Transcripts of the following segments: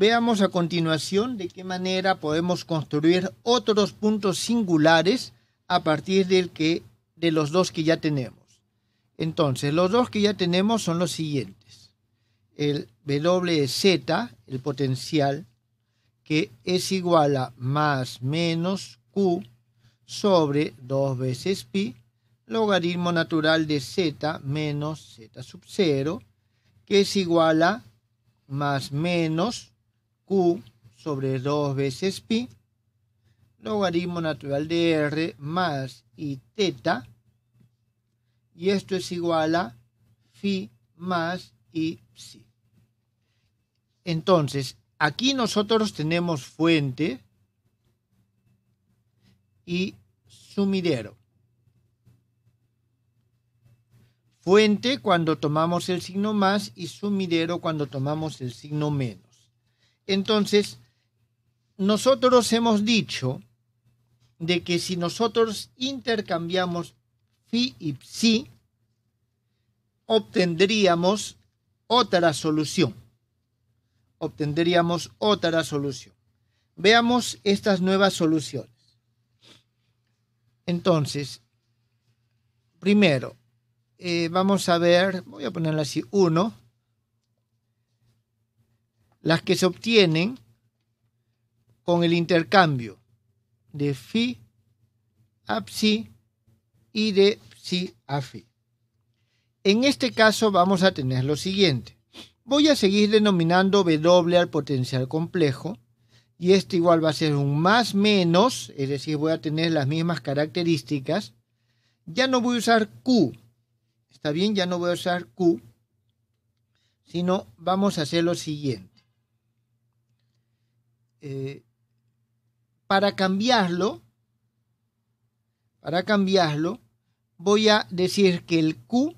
veamos a continuación de qué manera podemos construir otros puntos singulares a partir del que, de los dos que ya tenemos. Entonces, los dos que ya tenemos son los siguientes. El Z, el potencial, que es igual a más menos Q sobre 2 veces pi, logaritmo natural de z menos z sub 0, que es igual a más menos Q sobre 2 veces pi, logaritmo natural de R más y teta, y esto es igual a phi más y psi. Entonces, aquí nosotros tenemos fuente y sumidero. Fuente cuando tomamos el signo más y sumidero cuando tomamos el signo menos. Entonces, nosotros hemos dicho de que si nosotros intercambiamos phi y psi, obtendríamos otra solución. Obtendríamos otra solución. Veamos estas nuevas soluciones. Entonces, primero, eh, vamos a ver, voy a ponerla así, 1 las que se obtienen con el intercambio de phi a psi y de psi a phi. En este caso vamos a tener lo siguiente. Voy a seguir denominando W al potencial complejo y este igual va a ser un más menos, es decir, voy a tener las mismas características. Ya no voy a usar Q, está bien, ya no voy a usar Q, sino vamos a hacer lo siguiente. Eh, para cambiarlo, para cambiarlo, voy a decir que el Q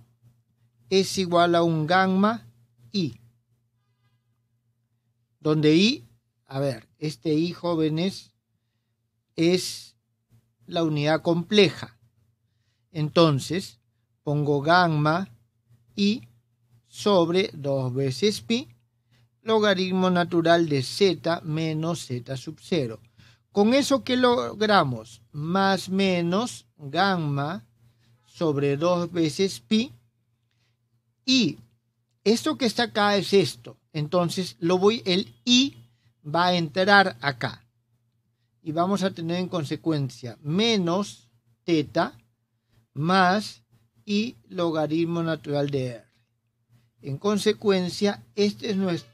es igual a un gamma I. Donde I, a ver, este I, jóvenes, es la unidad compleja. Entonces, pongo gamma I sobre dos veces pi logaritmo natural de z menos z sub 0. Con eso que logramos más menos gamma sobre 2 veces pi. Y esto que está acá es esto. Entonces lo voy, el i va a entrar acá. Y vamos a tener en consecuencia menos teta más i logaritmo natural de r. En consecuencia, este es nuestro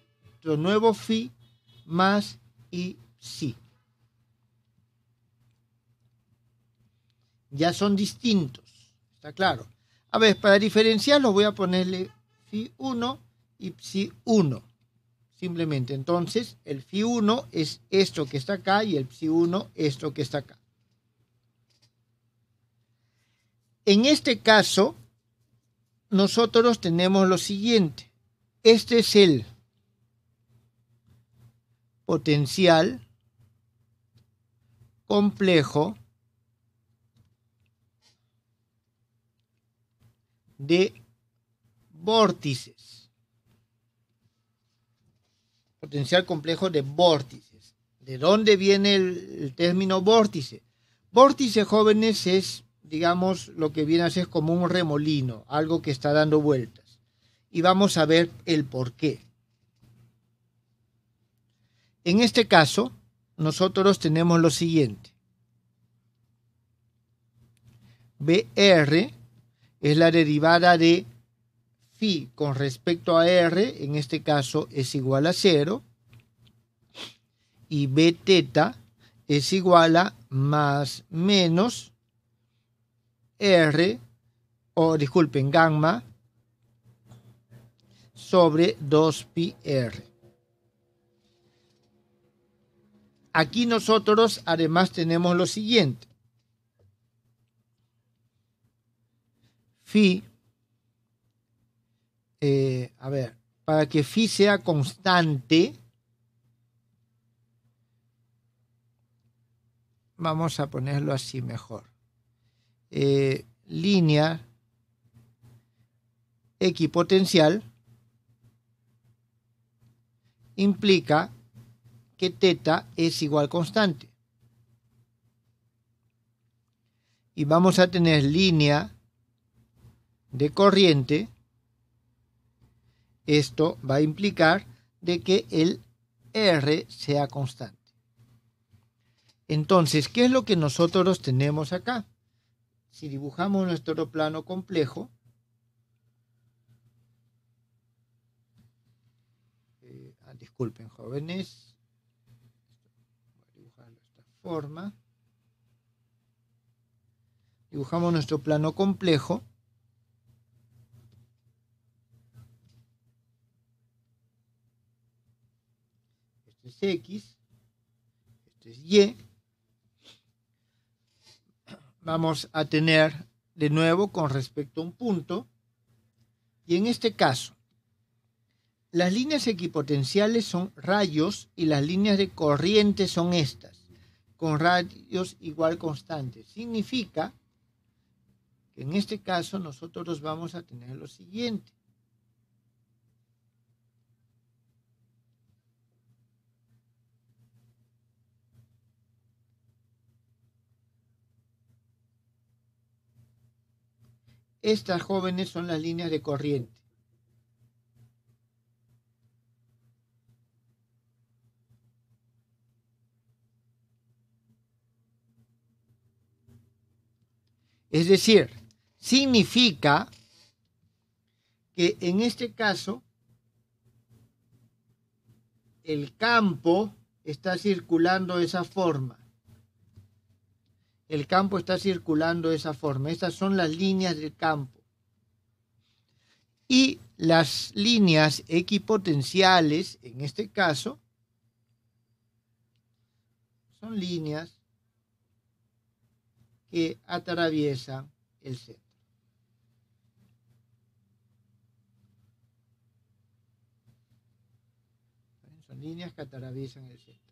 nuevo fi más y psi. Ya son distintos, está claro. A ver, para diferenciarlos voy a ponerle fi 1 y psi 1. Simplemente, entonces, el fi 1 es esto que está acá y el psi 1 esto que está acá. En este caso, nosotros tenemos lo siguiente. Este es el potencial, complejo, de vórtices. Potencial complejo de vórtices. ¿De dónde viene el, término vórtice? Vórtice, jóvenes, es, digamos, lo que viene a ser como un remolino, algo que está dando vueltas. Y vamos a ver el porqué. En este caso, nosotros tenemos lo siguiente. BR es la derivada de phi con respecto a R, en este caso es igual a 0. Y B es igual a más menos R, o disculpen, gamma sobre 2pi R. Aquí nosotros además tenemos lo siguiente. Phi, eh, a ver, para que fi sea constante, vamos a ponerlo así mejor. Eh, línea equipotencial implica que teta es igual constante. Y vamos a tener línea de corriente. Esto va a implicar de que el R sea constante. Entonces, ¿qué es lo que nosotros tenemos acá? Si dibujamos nuestro plano complejo, eh, ah, disculpen jóvenes, forma. Dibujamos nuestro plano complejo. Este es X. Este es Y. Vamos a tener de nuevo con respecto a un punto. Y en este caso, las líneas equipotenciales son rayos y las líneas de corriente son estas con radios igual constantes. Significa que en este caso nosotros vamos a tener lo siguiente. Estas jóvenes son las líneas de corriente. Es decir, significa que en este caso el campo está circulando de esa forma. El campo está circulando de esa forma. Estas son las líneas del campo. Y las líneas equipotenciales, en este caso, son líneas que atraviesa el centro. Son líneas que atraviesan el centro.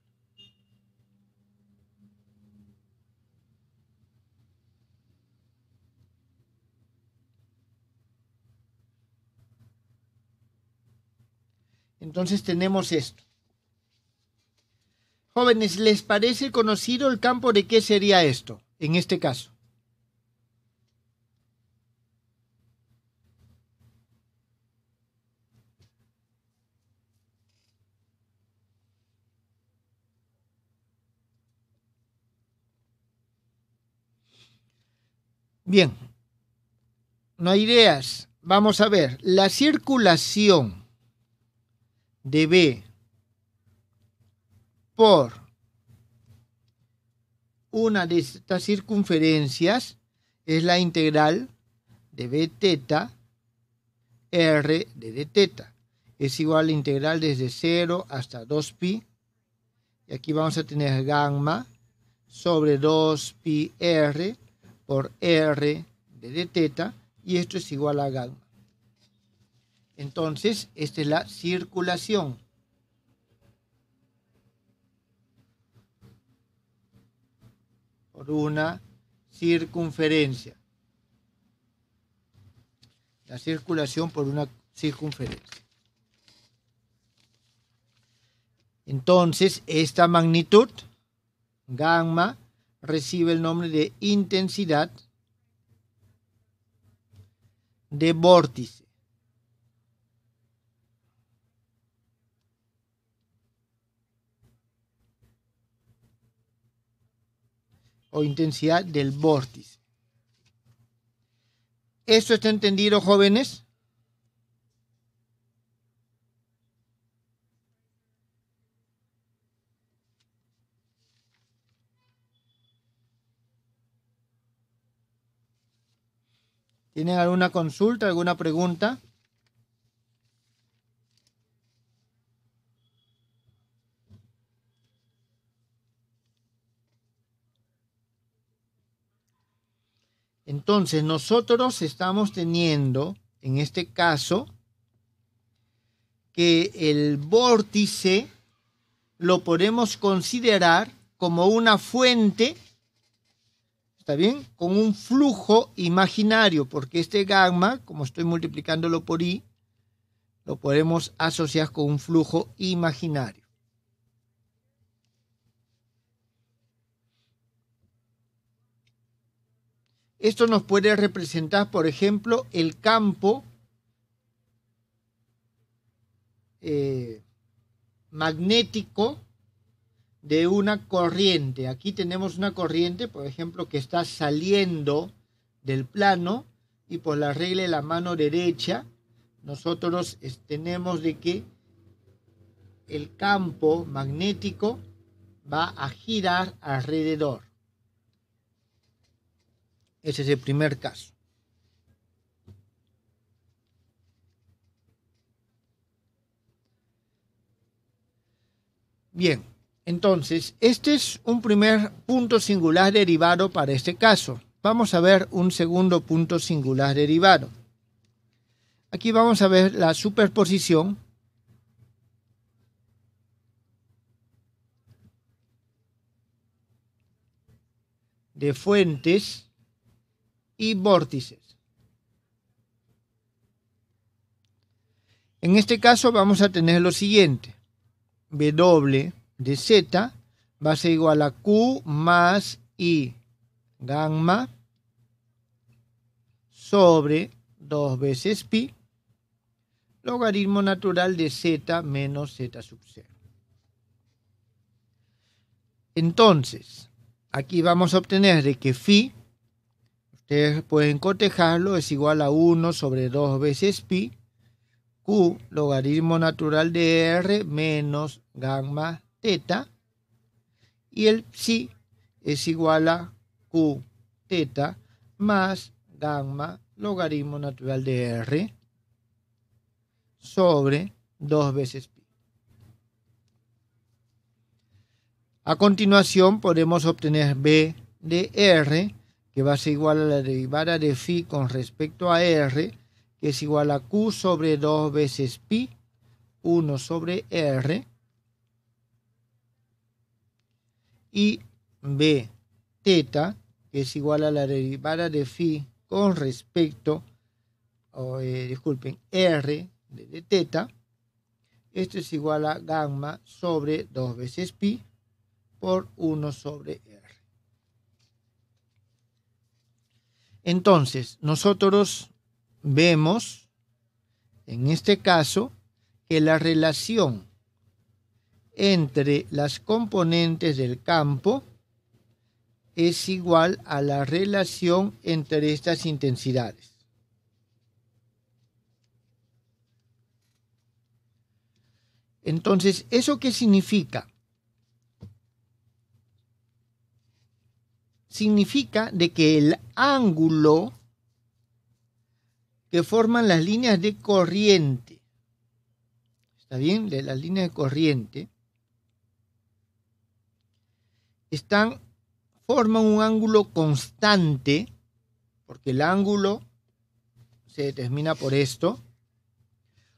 Entonces tenemos esto. Jóvenes, ¿les parece conocido el campo de qué sería esto? en este caso? Bien, no hay ideas. Vamos a ver, la circulación de B por una de estas circunferencias es la integral de b r de d teta. Es igual a la integral desde 0 hasta 2pi. Y aquí vamos a tener gamma sobre 2pi r por r de d teta. Y esto es igual a gamma. Entonces, esta es la circulación. por una circunferencia. La circulación por una circunferencia. Entonces, esta magnitud, gamma, recibe el nombre de intensidad de vórtice. o intensidad del vórtice. ¿Eso está entendido, jóvenes? ¿Tienen alguna consulta, alguna pregunta? Entonces, nosotros estamos teniendo, en este caso, que el vórtice lo podemos considerar como una fuente, ¿está bien? Con un flujo imaginario, porque este gamma, como estoy multiplicándolo por i, lo podemos asociar con un flujo imaginario. Esto nos puede representar, por ejemplo, el campo eh, magnético de una corriente. Aquí tenemos una corriente, por ejemplo, que está saliendo del plano y por la regla de la mano derecha nosotros tenemos de que el campo magnético va a girar alrededor. Ese es el primer caso. Bien, entonces, este es un primer punto singular derivado para este caso. Vamos a ver un segundo punto singular derivado. Aquí vamos a ver la superposición. de fuentes y vórtices. En este caso vamos a tener lo siguiente. W de Z va a ser igual a Q más I gamma sobre dos veces pi logaritmo natural de Z menos Z sub 0. Entonces, aquí vamos a obtener de que phi Ustedes pueden cotejarlo, es igual a 1 sobre 2 veces pi, q logaritmo natural de r menos gamma teta, y el psi es igual a q teta más gamma logaritmo natural de r sobre 2 veces pi. A continuación podemos obtener b de r que va a ser igual a la derivada de phi con respecto a r, que es igual a q sobre 2 veces pi, 1 sobre r, y b teta, que es igual a la derivada de phi con respecto, eh, disculpen, r de, de teta, esto es igual a gamma sobre 2 veces pi por 1 sobre r. Entonces, nosotros vemos, en este caso, que la relación entre las componentes del campo es igual a la relación entre estas intensidades. Entonces, ¿eso qué significa? significa de que el ángulo que forman las líneas de corriente, ¿está bien? De las líneas de corriente, están, forman un ángulo constante, porque el ángulo se determina por esto,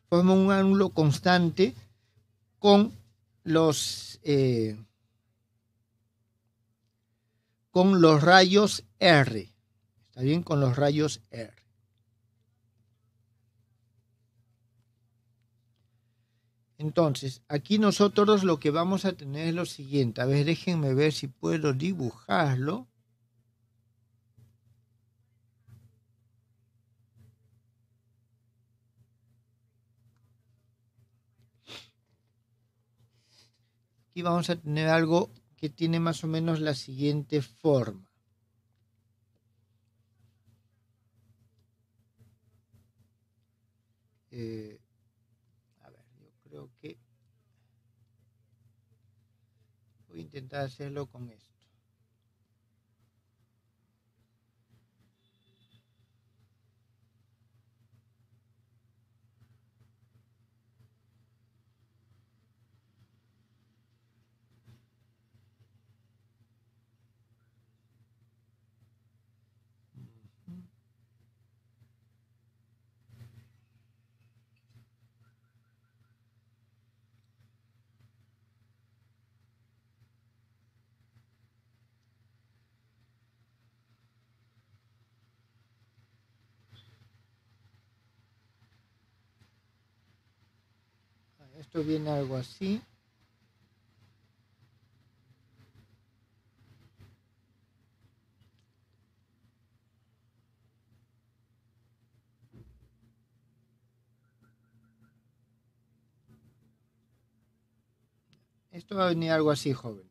forman un ángulo constante con los... Eh, con los rayos R. ¿Está bien? Con los rayos R. Entonces, aquí nosotros lo que vamos a tener es lo siguiente. A ver, déjenme ver si puedo dibujarlo. Aquí vamos a tener algo que tiene más o menos la siguiente forma. Eh, a ver, yo creo que voy a intentar hacerlo con esto. Esto viene algo así. Esto va a venir algo así, joven.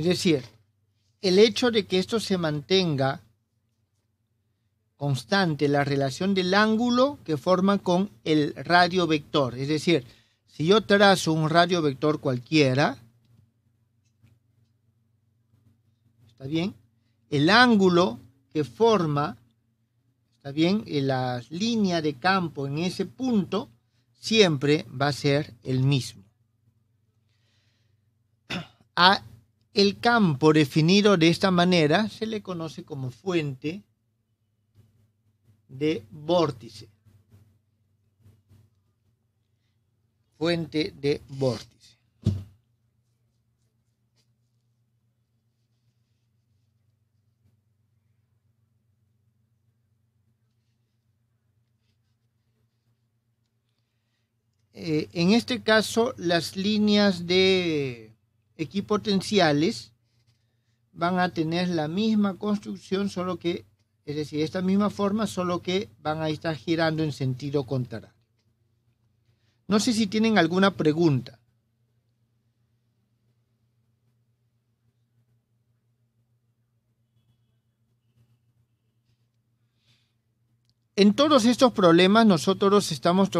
Es decir, el hecho de que esto se mantenga constante, la relación del ángulo que forma con el radio vector. Es decir, si yo trazo un radio vector cualquiera, ¿está bien? El ángulo que forma, ¿está bien? Eh, la línea de campo en ese punto siempre va a ser el mismo. A el campo definido de esta manera se le conoce como fuente de vórtice. Fuente de vórtice. Eh, en este caso, las líneas de equipotenciales van a tener la misma construcción, solo que, es decir, esta misma forma, solo que van a estar girando en sentido contrario. No sé si tienen alguna pregunta. En todos estos problemas nosotros estamos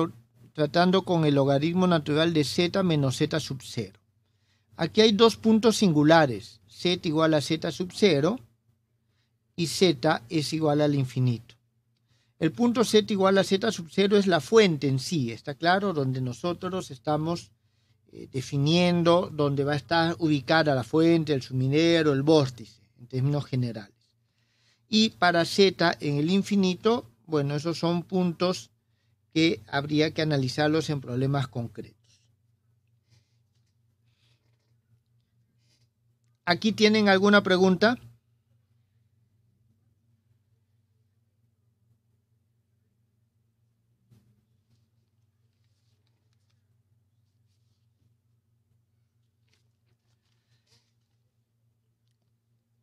tratando con el logaritmo natural de z menos z sub 0. Aquí hay dos puntos singulares, z igual a z sub 0 y z es igual al infinito. El punto z igual a z sub 0 es la fuente en sí, ¿está claro? Donde nosotros estamos eh, definiendo dónde va a estar ubicada la fuente, el suminero, el vórtice, en términos generales. Y para z en el infinito, bueno, esos son puntos que habría que analizarlos en problemas concretos. aquí tienen alguna pregunta.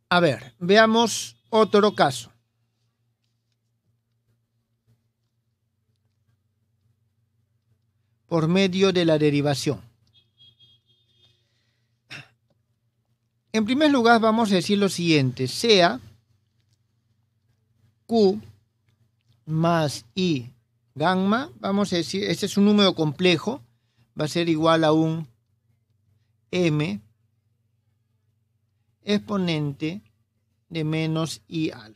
A ver, veamos otro caso. Por medio de la derivación. En primer lugar, vamos a decir lo siguiente. Sea Q más I gamma, vamos a decir, este es un número complejo, va a ser igual a un M exponente de menos I alfa.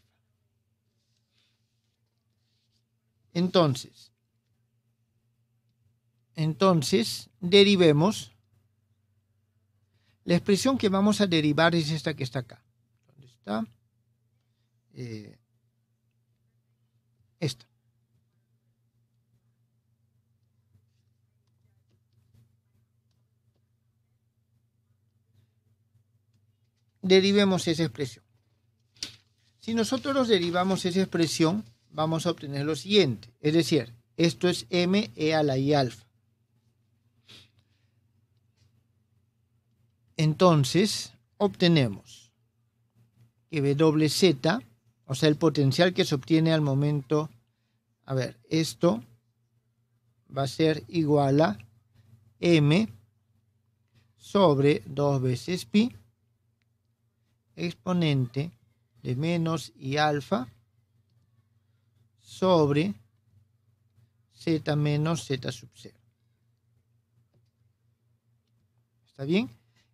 Entonces, entonces, derivemos la expresión que vamos a derivar es esta que está acá. ¿Dónde está? Eh, esta. Derivemos esa expresión. Si nosotros derivamos esa expresión, vamos a obtener lo siguiente. Es decir, esto es m e a la i alfa. Entonces, obtenemos que WZ, o sea, el potencial que se obtiene al momento, a ver, esto va a ser igual a M sobre 2 veces pi exponente de menos y alfa sobre z menos z sub 0. ¿Está bien?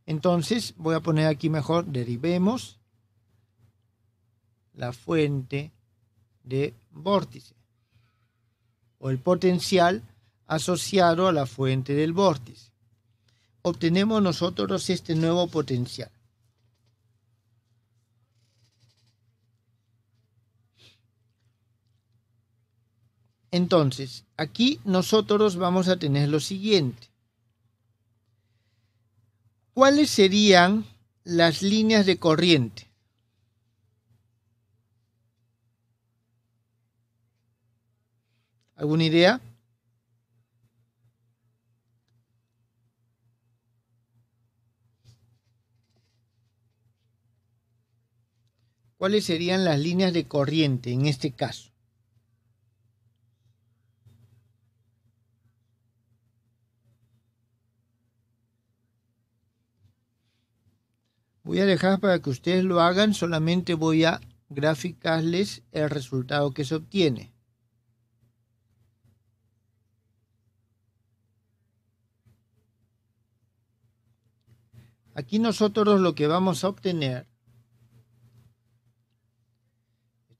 Entonces voy a poner aquí mejor, derivemos la fuente de vórtice o el potencial asociado a la fuente del vórtice. Obtenemos nosotros este nuevo potencial. Entonces, aquí nosotros vamos a tener lo siguiente. ¿cuáles serían las líneas de corriente? ¿Alguna idea? ¿Cuáles serían las líneas de corriente en este caso? voy a dejar para que ustedes lo hagan, solamente voy a graficarles el resultado que se obtiene. Aquí nosotros lo que vamos a obtener,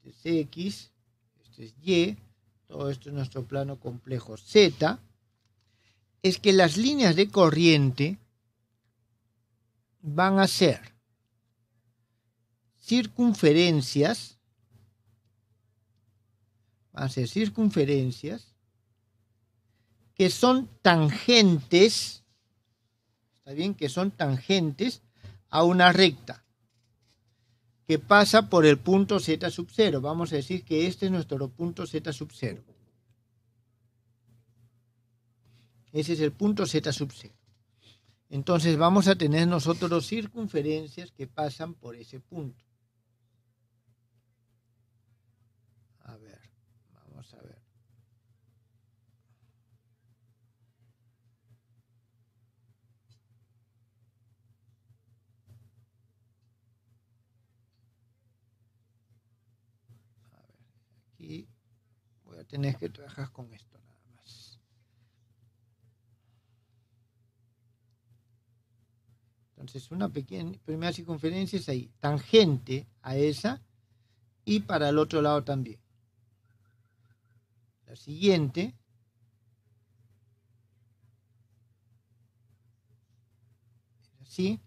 este es X, este es Y, todo esto es nuestro plano complejo Z, es que las líneas de corriente van a ser circunferencias, van a ser circunferencias, que son tangentes, está bien, que son tangentes a una recta que pasa por el punto z sub 0. Vamos a decir que este es nuestro punto z sub 0. Ese es el punto z sub 0. Entonces vamos a tener nosotros circunferencias que pasan por ese punto. tenés que trabajar con esto nada más. Entonces, una pequeña primera circunferencia es ahí, tangente a esa y para el otro lado también. La siguiente ¿Sí?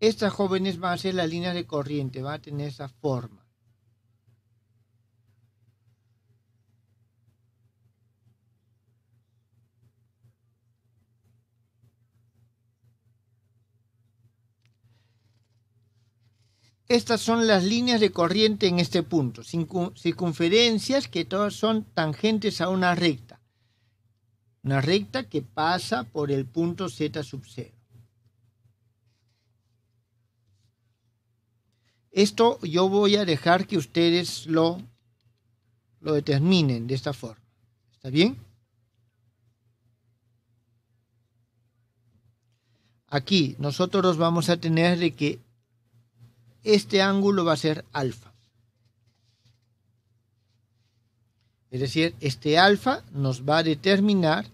Estas jóvenes van a ser la línea de corriente, va a tener esa forma. Estas son las líneas de corriente en este punto, circunferencias que todas son tangentes a una recta, una recta que pasa por el punto Z sub 0. Esto yo voy a dejar que ustedes lo, lo determinen de esta forma. ¿Está bien? Aquí nosotros vamos a tener de que este ángulo va a ser alfa. Es decir, este alfa nos va a determinar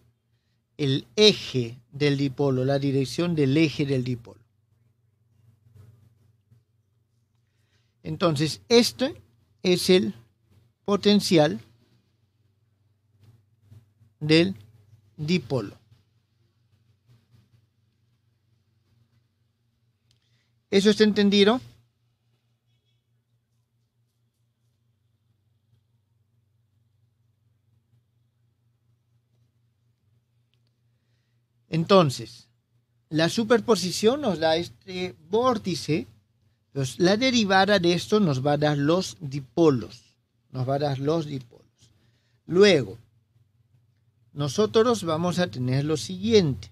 el eje del dipolo, la dirección del eje del dipolo. Entonces, este es el potencial del dipolo. ¿Eso está entendido? Entonces, la superposición nos da este vórtice, la derivada de esto nos va a dar los dipolos, nos va a dar los dipolos. Luego, nosotros vamos a tener lo siguiente.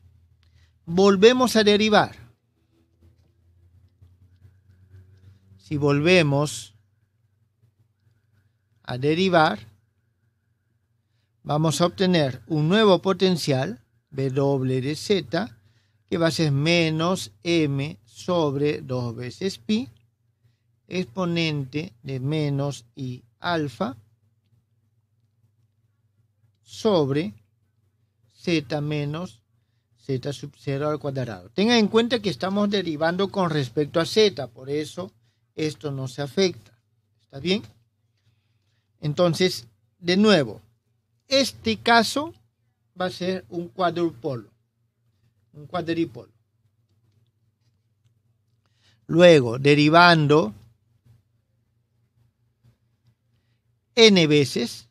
Volvemos a derivar. Si volvemos a derivar, vamos a obtener un nuevo potencial de Z, que va a ser menos m sobre 2 veces pi, exponente de menos i alfa sobre z menos z sub 0 al cuadrado. Tenga en cuenta que estamos derivando con respecto a z, por eso esto no se afecta. ¿Está bien? Entonces, de nuevo, este caso va a ser un cuadrupolo, un cuadripolo. Luego, derivando n veces,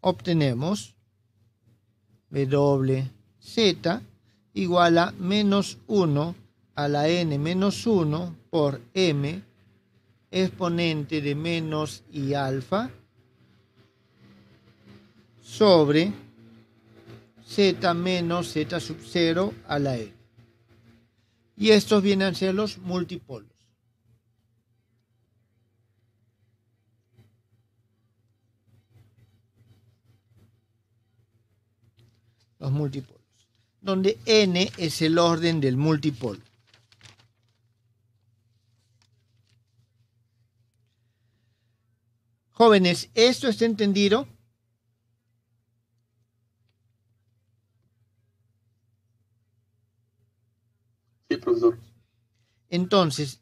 obtenemos W z igual a menos 1 a la n menos 1 por m exponente de menos y alfa sobre z menos z sub 0 a la l e. Y estos vienen a ser los multipolos. Los multipolos. Donde n es el orden del multipolo. Jóvenes, ¿esto está entendido? Entonces,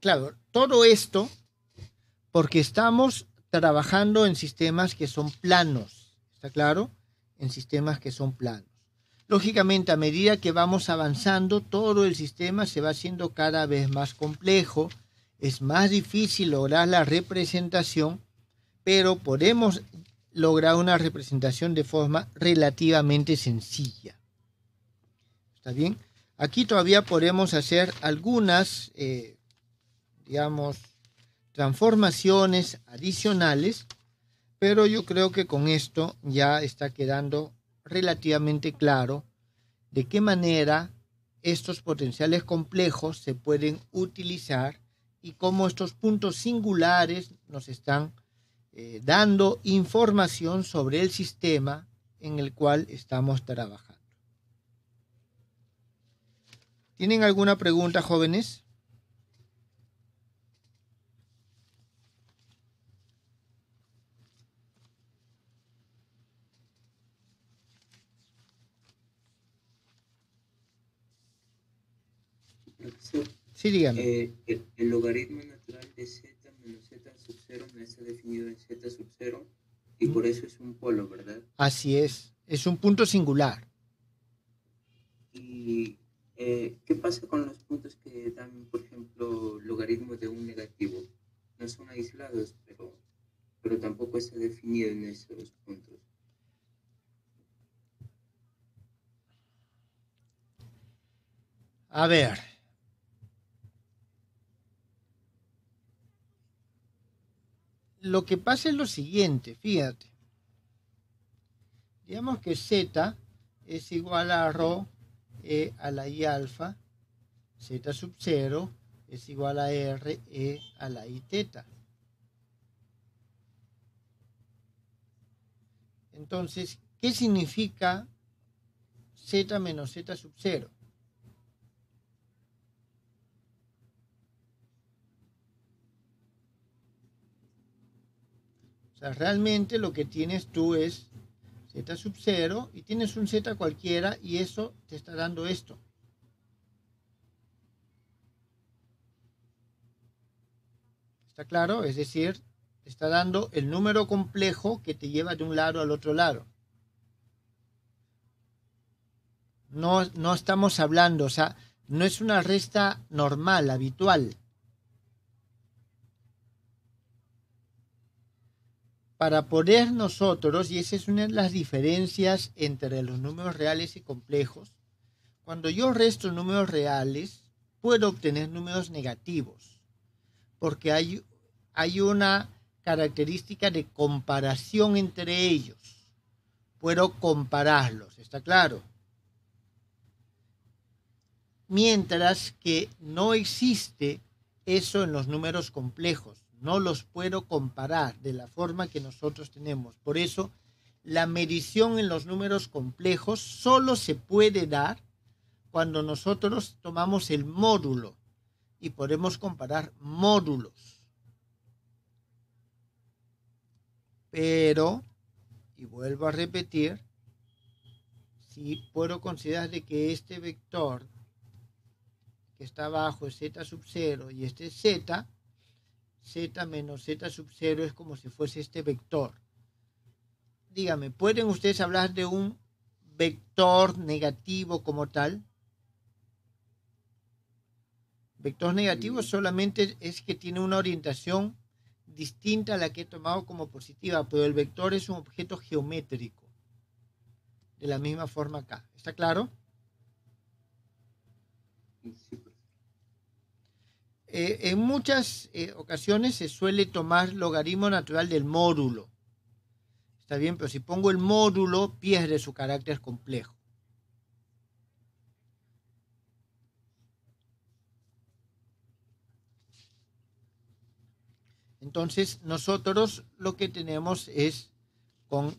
claro, todo esto porque estamos trabajando en sistemas que son planos, ¿está claro? En sistemas que son planos. Lógicamente, a medida que vamos avanzando, todo el sistema se va haciendo cada vez más complejo, es más difícil lograr la representación, pero podemos lograr una representación de forma relativamente sencilla. ¿Está bien? Aquí todavía podemos hacer algunas, eh, digamos, transformaciones adicionales, pero yo creo que con esto ya está quedando relativamente claro de qué manera estos potenciales complejos se pueden utilizar y cómo estos puntos singulares nos están eh, dando información sobre el sistema en el cual estamos trabajando. ¿Tienen alguna pregunta, jóvenes? Sí, dígame. Eh, el, logaritmo natural de z menos z sub 0 no está definido en z sub 0 y mm. por eso es un polo, ¿verdad? Así es, es un punto singular. Y ¿Qué pasa con los puntos que dan, por ejemplo, logaritmos de un negativo? No son aislados, pero, pero tampoco está definido en esos puntos. A ver. Lo que pasa es lo siguiente, fíjate. Digamos que z es igual a ρ e a la I alfa, Z sub 0 es igual a R E a la I teta. Entonces, ¿qué significa Z menos Z sub 0? O sea, realmente lo que tienes tú es z sub 0 y tienes un z cualquiera y eso te está dando esto. ¿Está claro? Es decir, te está dando el número complejo que te lleva de un lado al otro lado. No, no estamos hablando, o sea, no es una resta normal, habitual. para poner nosotros, y esa es una de las diferencias entre los números reales y complejos, cuando yo resto números reales, puedo obtener números negativos, porque hay, hay una característica de comparación entre ellos. Puedo compararlos, ¿está claro? Mientras que no existe eso en los números complejos no los puedo comparar de la forma que nosotros tenemos. Por eso, la medición en los números complejos solo se puede dar cuando nosotros tomamos el módulo y podemos comparar módulos. Pero, y vuelvo a repetir, si puedo considerar que este vector que está abajo es z sub 0 y este es z, z menos z sub 0 es como si fuese este vector. Dígame, ¿pueden ustedes hablar de un vector negativo como tal? Vector negativo solamente es que tiene una orientación distinta a la que he tomado como positiva, pero el vector es un objeto geométrico. De la misma forma acá. ¿Está claro? Sí. Eh, en muchas eh, ocasiones se suele tomar logaritmo natural del módulo. Está bien, pero si pongo el módulo, pierde su carácter complejo. Entonces, nosotros lo que tenemos es, con,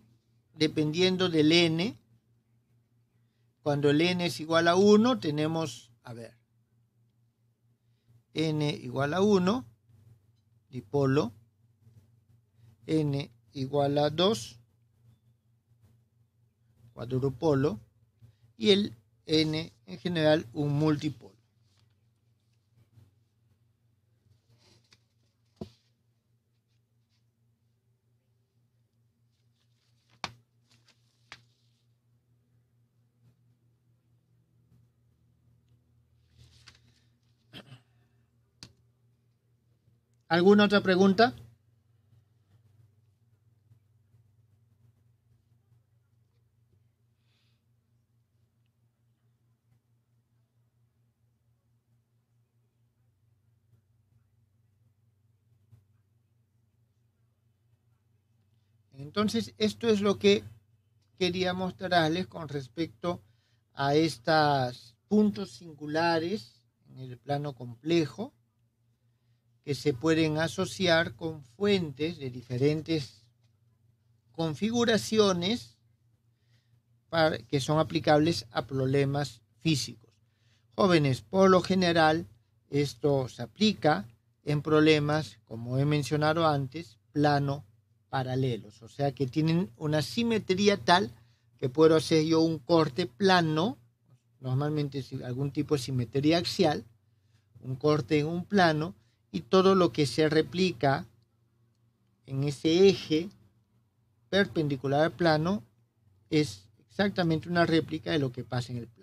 dependiendo del n, cuando el n es igual a 1, tenemos, a ver, n igual a 1, dipolo, n igual a 2, cuadrupolo, y el n en general un multipolo. ¿Alguna otra pregunta? Entonces, esto es lo que quería mostrarles con respecto a estos puntos singulares en el plano complejo que se pueden asociar con fuentes de diferentes configuraciones que son aplicables a problemas físicos. Jóvenes, por lo general, esto se aplica en problemas, como he mencionado antes, plano paralelos, o sea que tienen una simetría tal que puedo hacer yo un corte plano, normalmente algún tipo de simetría axial, un corte en un plano, y todo lo que se replica en ese eje perpendicular al plano es exactamente una réplica de lo que pasa en el plano.